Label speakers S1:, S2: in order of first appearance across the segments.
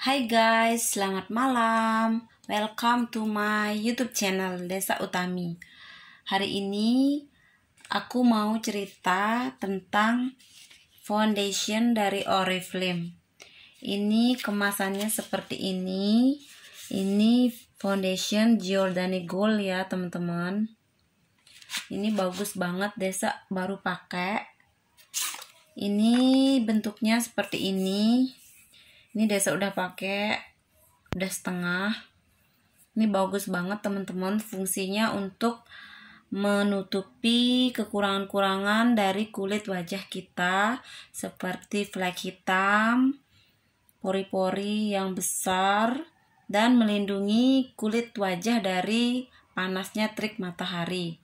S1: Hai guys, selamat malam. Welcome to my YouTube channel Desa Utami. Hari ini aku mau cerita tentang foundation dari Oriflame. Ini kemasannya seperti ini. Ini foundation Giordani Gold ya, teman-teman. Ini bagus banget, Desa baru pakai. Ini bentuknya seperti ini ini desa udah pakai udah setengah ini bagus banget teman-teman fungsinya untuk menutupi kekurangan-kurangan dari kulit wajah kita seperti flek hitam, pori-pori yang besar dan melindungi kulit wajah dari panasnya trik matahari.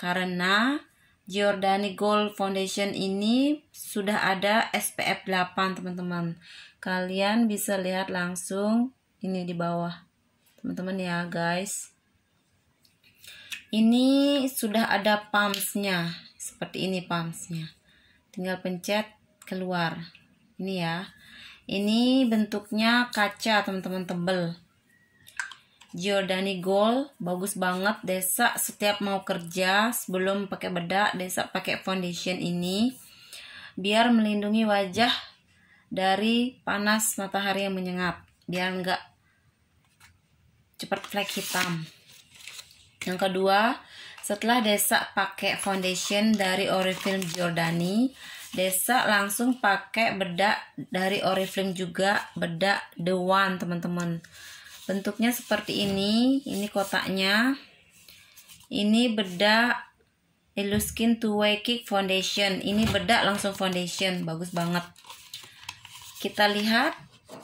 S1: Karena Giordani Gold Foundation ini sudah ada SPF 8 teman-teman kalian bisa lihat langsung ini di bawah teman-teman ya guys ini sudah ada pumpsnya seperti ini pumpsnya tinggal pencet keluar ini ya ini bentuknya kaca teman-teman tebel Jordani Gold bagus banget desa setiap mau kerja sebelum pakai bedak desa pakai foundation ini biar melindungi wajah dari panas matahari yang menyengat biar enggak cepat flek hitam yang kedua setelah desa pakai foundation dari Oriflame Jordani desa langsung pakai bedak dari Oriflame juga bedak The One teman-teman bentuknya seperti ini ini kotaknya ini bedak eluskin Two Way Kick Foundation ini bedak langsung foundation bagus banget kita lihat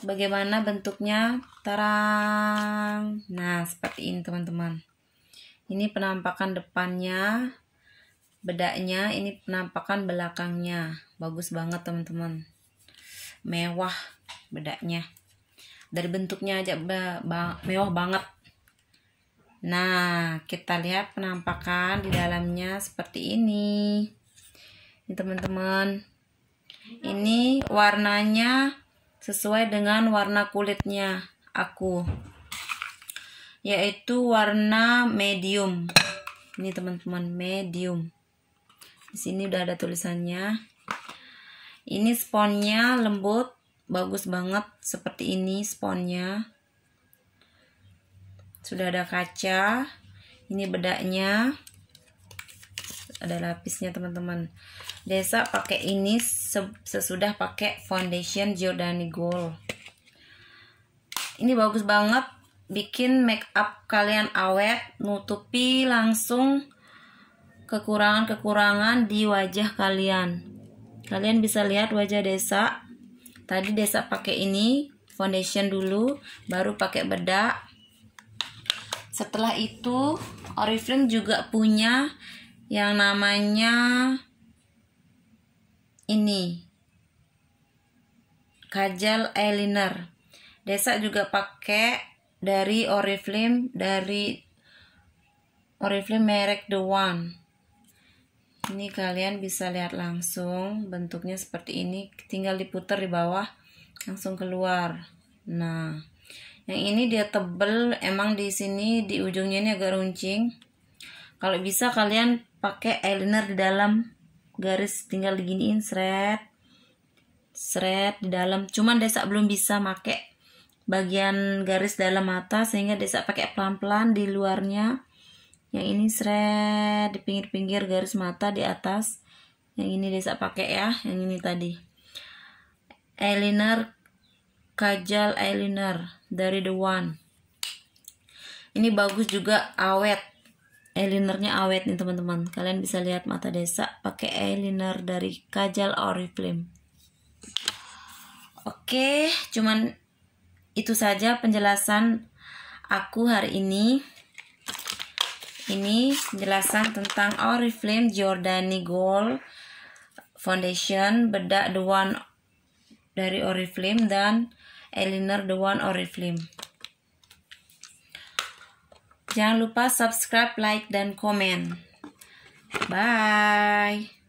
S1: bagaimana bentuknya terang nah seperti ini teman-teman ini penampakan depannya bedaknya ini penampakan belakangnya bagus banget teman-teman mewah bedaknya dari bentuknya aja mewah banget nah kita lihat penampakan di dalamnya seperti ini ini teman-teman ini warnanya sesuai dengan warna kulitnya aku yaitu warna medium ini teman-teman medium di sini udah ada tulisannya ini sponnya lembut bagus banget seperti ini sponnya sudah ada kaca ini bedaknya ada lapisnya teman-teman desa pakai ini sesudah pakai foundation Giordani Gold ini bagus banget bikin make up kalian awet nutupi langsung kekurangan-kekurangan di wajah kalian kalian bisa lihat wajah desa Tadi Desa pakai ini foundation dulu, baru pakai bedak. Setelah itu Oriflame juga punya yang namanya ini kajal eyeliner. Desa juga pakai dari Oriflame dari Oriflame merek The One ini kalian bisa lihat langsung bentuknya seperti ini tinggal diputar di bawah langsung keluar nah yang ini dia tebel emang di sini di ujungnya ini agak runcing kalau bisa kalian pakai eyeliner di dalam garis tinggal diginiin seret seret di dalam cuman desa belum bisa pakai bagian garis dalam mata sehingga desa pakai pelan-pelan di luarnya yang ini seret di pinggir-pinggir garis mata di atas yang ini desa pakai ya yang ini tadi eyeliner kajal eyeliner dari The One ini bagus juga awet eyelinernya awet nih teman-teman kalian bisa lihat mata desa pakai eyeliner dari kajal Oriflame oke cuman itu saja penjelasan aku hari ini ini penjelasan tentang Oriflame Jordani Gold Foundation bedak The One dari Oriflame dan eyeliner The One Oriflame. Jangan lupa subscribe, like, dan komen. Bye!